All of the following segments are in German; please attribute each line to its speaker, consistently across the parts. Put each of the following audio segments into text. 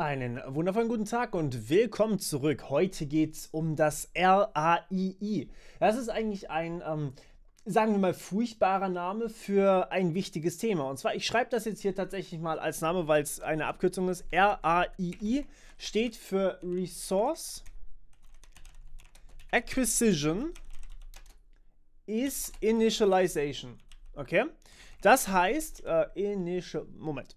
Speaker 1: Einen wundervollen guten Tag und willkommen zurück. Heute geht es um das RAII. Das ist eigentlich ein, ähm, sagen wir mal, furchtbarer Name für ein wichtiges Thema. Und zwar, ich schreibe das jetzt hier tatsächlich mal als Name, weil es eine Abkürzung ist. RAII steht für Resource Acquisition is Initialization. Okay? Das heißt, äh, Initial. Moment.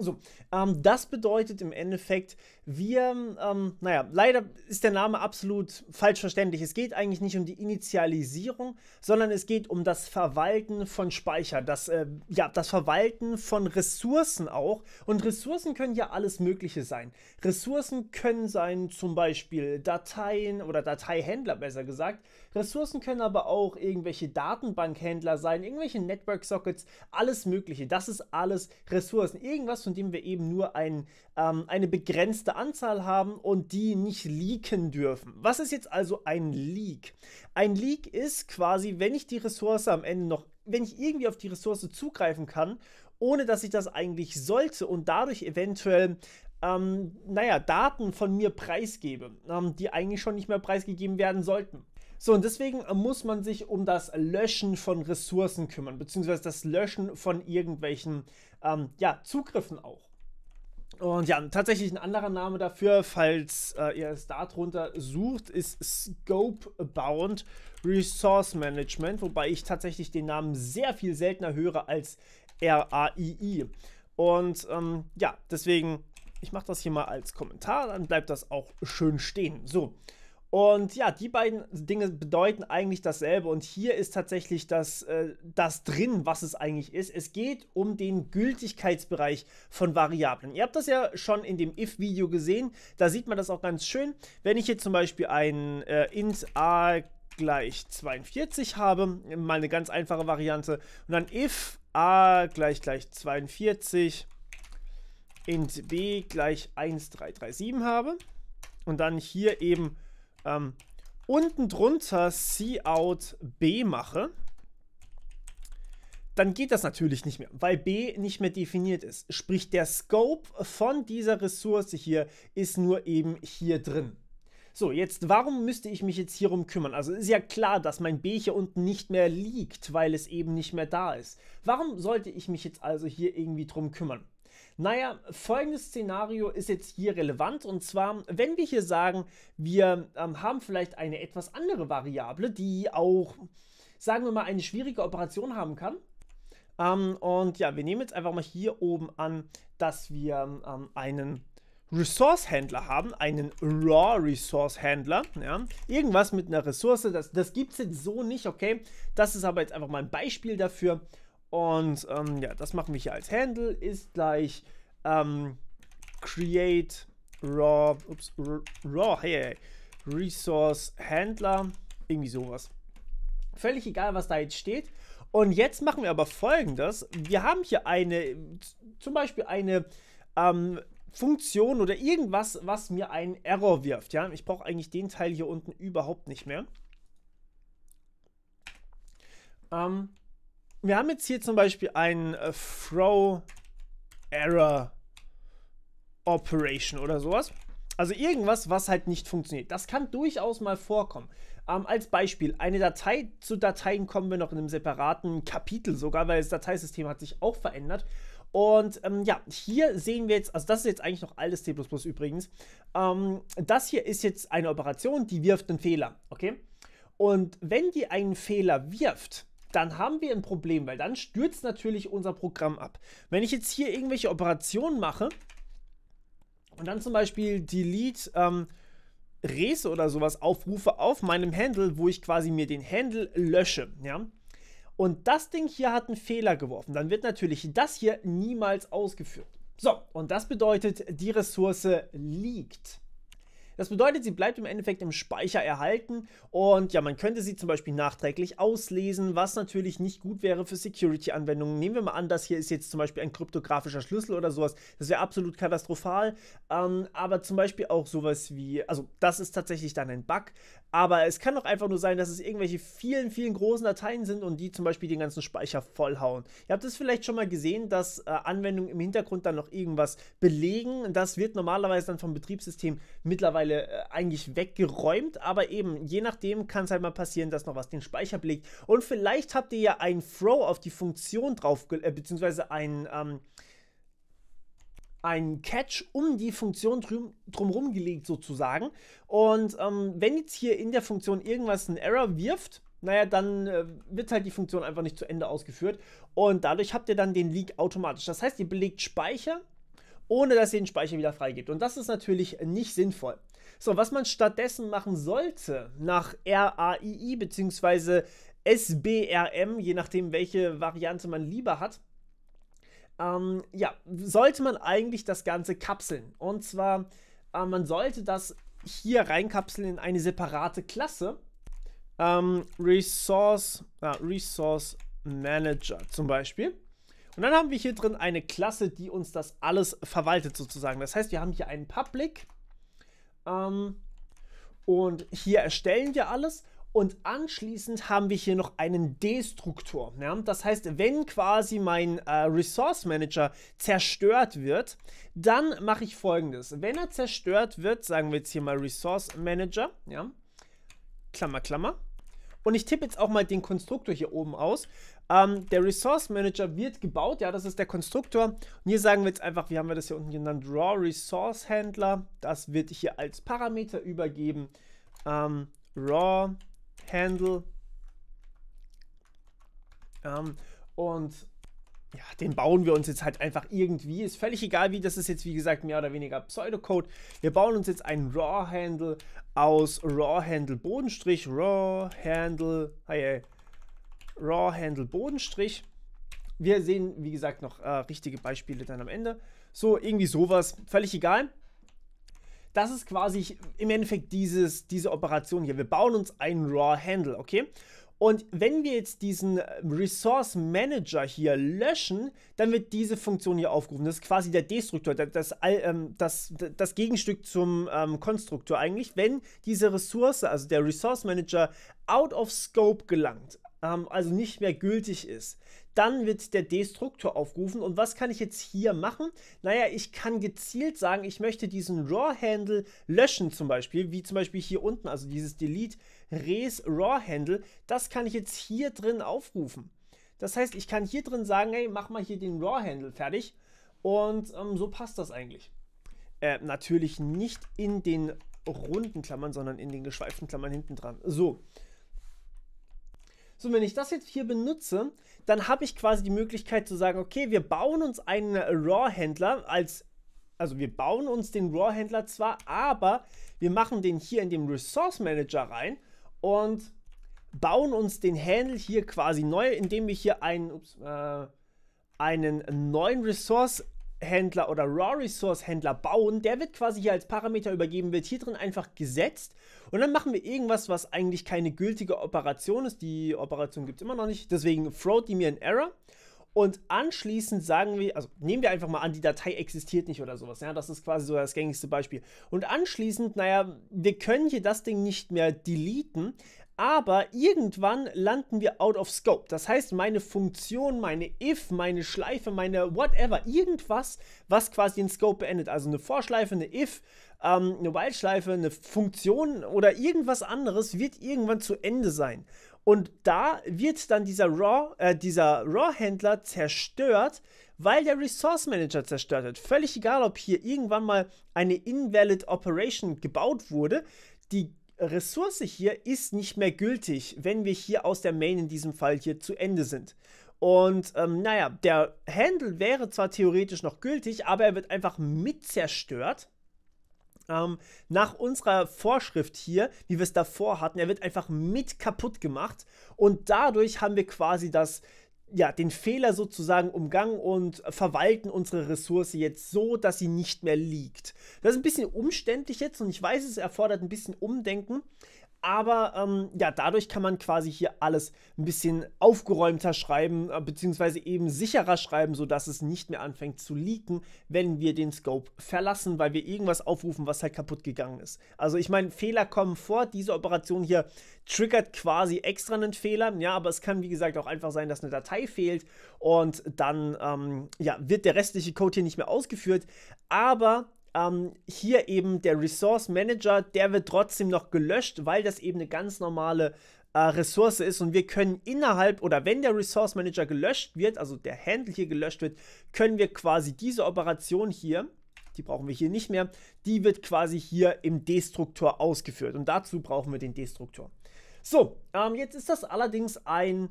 Speaker 1: So, ähm, das bedeutet im Endeffekt, wir, ähm, naja, leider ist der Name absolut falsch verständlich. Es geht eigentlich nicht um die Initialisierung, sondern es geht um das Verwalten von Speicher, das, äh, ja, das Verwalten von Ressourcen auch. Und Ressourcen können ja alles Mögliche sein. Ressourcen können sein zum Beispiel Dateien oder Dateihändler, besser gesagt. Ressourcen können aber auch irgendwelche Datenbankhändler sein, irgendwelche Network Sockets, alles Mögliche. Das ist alles Ressourcen. Irgendwas, von dem wir eben nur ein, ähm, eine begrenzte bestimmte Anzahl haben und die nicht leaken dürfen. Was ist jetzt also ein Leak? Ein Leak ist quasi, wenn ich die Ressource am Ende noch, wenn ich irgendwie auf die Ressource zugreifen kann, ohne dass ich das eigentlich sollte und dadurch eventuell ähm, naja, Daten von mir preisgebe, ähm, die eigentlich schon nicht mehr preisgegeben werden sollten. So, und deswegen muss man sich um das Löschen von Ressourcen kümmern, beziehungsweise das Löschen von irgendwelchen ähm, ja, Zugriffen auch. Und ja, tatsächlich ein anderer Name dafür, falls äh, ihr es darunter sucht, ist Scope-Bound Resource Management, wobei ich tatsächlich den Namen sehr viel seltener höre als RAII. Und ähm, ja, deswegen, ich mache das hier mal als Kommentar, dann bleibt das auch schön stehen. So, und ja, die beiden Dinge bedeuten eigentlich dasselbe. Und hier ist tatsächlich das, äh, das drin, was es eigentlich ist. Es geht um den Gültigkeitsbereich von Variablen. Ihr habt das ja schon in dem if-Video gesehen. Da sieht man das auch ganz schön. Wenn ich hier zum Beispiel ein äh, int a gleich 42 habe, mal eine ganz einfache Variante, und dann if a gleich gleich 42 int b gleich 1337 habe und dann hier eben ähm, unten drunter Cout B mache, dann geht das natürlich nicht mehr, weil B nicht mehr definiert ist. Sprich, der Scope von dieser Ressource hier ist nur eben hier drin. So, jetzt, warum müsste ich mich jetzt hierum kümmern? Also ist ja klar, dass mein B hier unten nicht mehr liegt, weil es eben nicht mehr da ist. Warum sollte ich mich jetzt also hier irgendwie drum kümmern? Naja, folgendes Szenario ist jetzt hier relevant und zwar, wenn wir hier sagen, wir ähm, haben vielleicht eine etwas andere Variable, die auch, sagen wir mal, eine schwierige Operation haben kann. Ähm, und ja, wir nehmen jetzt einfach mal hier oben an, dass wir ähm, einen Resource-Händler haben, einen Raw-Resource-Händler, ja, irgendwas mit einer Ressource, das, das gibt es jetzt so nicht, okay, das ist aber jetzt einfach mal ein Beispiel dafür und ähm, ja, das machen wir hier als Handle, ist gleich ähm, create raw, ups, raw, hey, hey, resource handler, irgendwie sowas. Völlig egal, was da jetzt steht. Und jetzt machen wir aber folgendes. Wir haben hier eine, zum Beispiel eine ähm, Funktion oder irgendwas, was mir einen Error wirft. Ja? Ich brauche eigentlich den Teil hier unten überhaupt nicht mehr. Ähm, wir haben jetzt hier zum Beispiel ein äh, Throw Error Operation oder sowas. Also irgendwas, was halt nicht funktioniert. Das kann durchaus mal vorkommen. Ähm, als Beispiel, eine Datei, zu Dateien kommen wir noch in einem separaten Kapitel sogar, weil das Dateisystem hat sich auch verändert. Und ähm, ja, hier sehen wir jetzt, also das ist jetzt eigentlich noch alles C++ übrigens. Ähm, das hier ist jetzt eine Operation, die wirft einen Fehler, okay? Und wenn die einen Fehler wirft, dann haben wir ein Problem, weil dann stürzt natürlich unser Programm ab. Wenn ich jetzt hier irgendwelche Operationen mache und dann zum Beispiel Delete ähm, Rese oder sowas aufrufe auf meinem Handle, wo ich quasi mir den Handle lösche, ja, und das Ding hier hat einen Fehler geworfen, dann wird natürlich das hier niemals ausgeführt. So, und das bedeutet, die Ressource liegt. Das bedeutet, sie bleibt im Endeffekt im Speicher erhalten und ja, man könnte sie zum Beispiel nachträglich auslesen, was natürlich nicht gut wäre für Security-Anwendungen. Nehmen wir mal an, das hier ist jetzt zum Beispiel ein kryptografischer Schlüssel oder sowas. Das wäre absolut katastrophal. Ähm, aber zum Beispiel auch sowas wie, also das ist tatsächlich dann ein Bug, aber es kann auch einfach nur sein, dass es irgendwelche vielen, vielen großen Dateien sind und die zum Beispiel den ganzen Speicher vollhauen. Ihr habt es vielleicht schon mal gesehen, dass äh, Anwendungen im Hintergrund dann noch irgendwas belegen. Das wird normalerweise dann vom Betriebssystem mittlerweile mittlerweile äh, eigentlich weggeräumt, aber eben, je nachdem kann es halt mal passieren, dass noch was den Speicher blickt. Und vielleicht habt ihr ja einen Throw auf die Funktion drauf, äh, beziehungsweise einen, ähm, einen Catch um die Funktion drum, drumherum gelegt sozusagen. Und ähm, wenn jetzt hier in der Funktion irgendwas einen Error wirft, naja, dann äh, wird halt die Funktion einfach nicht zu Ende ausgeführt und dadurch habt ihr dann den Leak automatisch. Das heißt, ihr belegt Speicher ohne dass ihr den Speicher wieder freigibt. Und das ist natürlich nicht sinnvoll. So, was man stattdessen machen sollte, nach RAII bzw. SBRM, je nachdem welche Variante man lieber hat, ähm, ja, sollte man eigentlich das Ganze kapseln. Und zwar, äh, man sollte das hier reinkapseln in eine separate Klasse. Ähm, Resource, ah, Resource Manager zum Beispiel. Und dann haben wir hier drin eine Klasse, die uns das alles verwaltet sozusagen. Das heißt, wir haben hier einen Public ähm, und hier erstellen wir alles. Und anschließend haben wir hier noch einen Destruktor. Ja? Das heißt, wenn quasi mein äh, Resource Manager zerstört wird, dann mache ich folgendes. Wenn er zerstört wird, sagen wir jetzt hier mal Resource Manager, ja? Klammer, Klammer. Und ich tippe jetzt auch mal den Konstruktor hier oben aus. Ähm, der Resource Manager wird gebaut, ja, das ist der Konstruktor. Und hier sagen wir jetzt einfach, wie haben wir das hier unten genannt? Raw Resource Handler. Das wird hier als Parameter übergeben. Ähm, raw Handle. Ähm, und ja, den bauen wir uns jetzt halt einfach irgendwie. Ist völlig egal, wie das ist jetzt, wie gesagt, mehr oder weniger Pseudocode. Wir bauen uns jetzt einen Raw-Handle aus Raw-Handle Bodenstrich, Raw-Handle, hey, hey, Raw Handle Bodenstrich. Wir sehen, wie gesagt, noch äh, richtige Beispiele dann am Ende. So, irgendwie sowas, völlig egal. Das ist quasi im Endeffekt dieses, diese Operation hier. Wir bauen uns einen Raw Handle, okay? Und wenn wir jetzt diesen äh, Resource Manager hier löschen, dann wird diese Funktion hier aufgerufen. Das ist quasi der Destruktor, das, ähm, das, das Gegenstück zum ähm, Konstruktor eigentlich. Wenn diese Ressource, also der Resource Manager, out of scope gelangt, ähm, also nicht mehr gültig ist. Dann wird der Destruktor aufgerufen. Und was kann ich jetzt hier machen? Naja, ich kann gezielt sagen, ich möchte diesen Raw-Handle löschen zum Beispiel, wie zum Beispiel hier unten, also dieses Delete Res Raw-Handle. Das kann ich jetzt hier drin aufrufen. Das heißt, ich kann hier drin sagen, hey, mach mal hier den Raw-Handle fertig. Und ähm, so passt das eigentlich. Äh, natürlich nicht in den runden Klammern, sondern in den geschweiften Klammern hinten dran. So, so, wenn ich das jetzt hier benutze, dann habe ich quasi die Möglichkeit zu sagen, okay, wir bauen uns einen RAW-Händler als also wir bauen uns den RAW-Händler zwar, aber wir machen den hier in dem Resource Manager rein und bauen uns den Handle hier quasi neu, indem wir hier einen, ups, äh, einen neuen Resource Händler oder Raw Resource Händler bauen, der wird quasi hier als Parameter übergeben, wird hier drin einfach gesetzt und dann machen wir irgendwas, was eigentlich keine gültige Operation ist. Die Operation gibt es immer noch nicht, deswegen throwt die mir in Error. Und anschließend sagen wir, also nehmen wir einfach mal an, die Datei existiert nicht oder sowas. Ja, das ist quasi so das gängigste Beispiel. Und anschließend, naja, wir können hier das Ding nicht mehr deleten, aber irgendwann landen wir out of scope. Das heißt, meine Funktion, meine if, meine Schleife, meine whatever, irgendwas, was quasi den Scope beendet. Also eine Vorschleife, eine if, ähm, eine While-Schleife, eine Funktion oder irgendwas anderes wird irgendwann zu Ende sein. Und da wird dann dieser Raw, äh, dieser Raw-Händler zerstört, weil der Resource Manager zerstört hat. Völlig egal, ob hier irgendwann mal eine Invalid Operation gebaut wurde. Die Ressource hier ist nicht mehr gültig, wenn wir hier aus der Main in diesem Fall hier zu Ende sind. Und ähm, naja, der Handle wäre zwar theoretisch noch gültig, aber er wird einfach mit zerstört. Ähm, nach unserer Vorschrift hier, wie wir es davor hatten, er wird einfach mit kaputt gemacht und dadurch haben wir quasi das ja, den Fehler sozusagen umgangen und verwalten unsere Ressource jetzt so, dass sie nicht mehr liegt. Das ist ein bisschen umständlich jetzt und ich weiß, es erfordert ein bisschen Umdenken. Aber ähm, ja, dadurch kann man quasi hier alles ein bisschen aufgeräumter schreiben, äh, beziehungsweise eben sicherer schreiben, sodass es nicht mehr anfängt zu leaken, wenn wir den Scope verlassen, weil wir irgendwas aufrufen, was halt kaputt gegangen ist. Also ich meine, Fehler kommen vor. Diese Operation hier triggert quasi extra einen Fehler. Ja, aber es kann wie gesagt auch einfach sein, dass eine Datei fehlt und dann ähm, ja, wird der restliche Code hier nicht mehr ausgeführt. Aber ähm, hier eben der Resource Manager, der wird trotzdem noch gelöscht, weil das eben eine ganz normale äh, Ressource ist und wir können innerhalb oder wenn der Resource Manager gelöscht wird, also der Handle hier gelöscht wird, können wir quasi diese Operation hier, die brauchen wir hier nicht mehr, die wird quasi hier im Destruktor ausgeführt und dazu brauchen wir den Destruktor. So, ähm, jetzt ist das allerdings ein,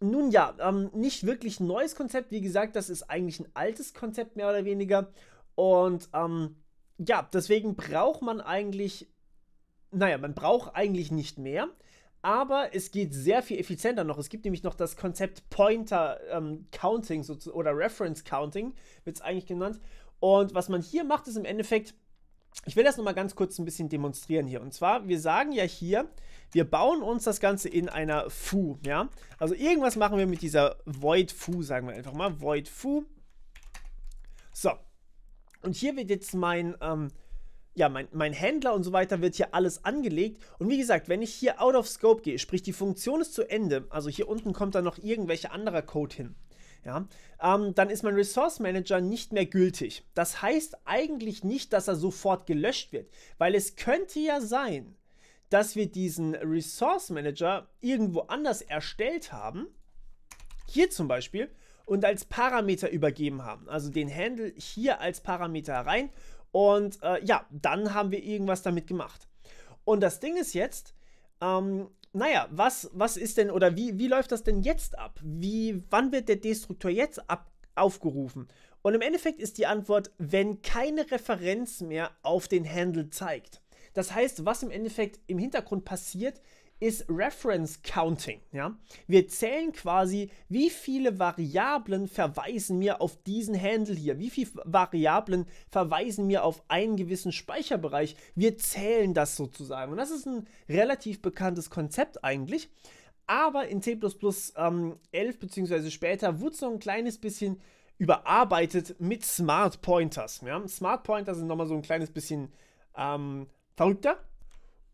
Speaker 1: nun ja, ähm, nicht wirklich neues Konzept. Wie gesagt, das ist eigentlich ein altes Konzept mehr oder weniger. Und ähm, ja, deswegen braucht man eigentlich, naja, man braucht eigentlich nicht mehr. Aber es geht sehr viel effizienter noch. Es gibt nämlich noch das Konzept Pointer ähm, Counting oder Reference Counting, wird es eigentlich genannt. Und was man hier macht, ist im Endeffekt, ich will das nochmal ganz kurz ein bisschen demonstrieren hier. Und zwar, wir sagen ja hier, wir bauen uns das Ganze in einer foo, ja. Also irgendwas machen wir mit dieser void foo, sagen wir einfach mal, void foo. Und hier wird jetzt mein, ähm, ja, mein, mein Händler und so weiter wird hier alles angelegt. Und wie gesagt, wenn ich hier out of scope gehe, sprich die Funktion ist zu Ende, also hier unten kommt dann noch irgendwelcher anderer Code hin, ja, ähm, dann ist mein Resource Manager nicht mehr gültig. Das heißt eigentlich nicht, dass er sofort gelöscht wird, weil es könnte ja sein, dass wir diesen Resource Manager irgendwo anders erstellt haben. Hier zum Beispiel und als Parameter übergeben haben. Also den Handle hier als Parameter rein und äh, ja, dann haben wir irgendwas damit gemacht. Und das Ding ist jetzt, ähm, naja, was, was ist denn oder wie, wie läuft das denn jetzt ab? Wie, wann wird der Destruktor jetzt ab, aufgerufen? Und im Endeffekt ist die Antwort, wenn keine Referenz mehr auf den Handle zeigt. Das heißt, was im Endeffekt im Hintergrund passiert, ist Reference Counting. Ja? Wir zählen quasi, wie viele Variablen verweisen mir auf diesen Handle hier, wie viele Variablen verweisen mir auf einen gewissen Speicherbereich. Wir zählen das sozusagen. Und das ist ein relativ bekanntes Konzept eigentlich. Aber in C ähm, 11 bzw. später wurde es so ein kleines bisschen überarbeitet mit Smart Pointers. Ja? Smart Pointers sind nochmal so ein kleines bisschen ähm, verrückter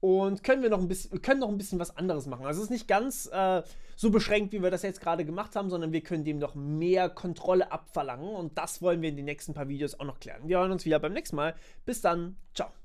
Speaker 1: und können wir noch ein bisschen, können noch ein bisschen was anderes machen. Also es ist nicht ganz äh, so beschränkt, wie wir das jetzt gerade gemacht haben, sondern wir können dem noch mehr Kontrolle abverlangen und das wollen wir in den nächsten paar Videos auch noch klären. Wir hören uns wieder beim nächsten Mal. Bis dann, ciao.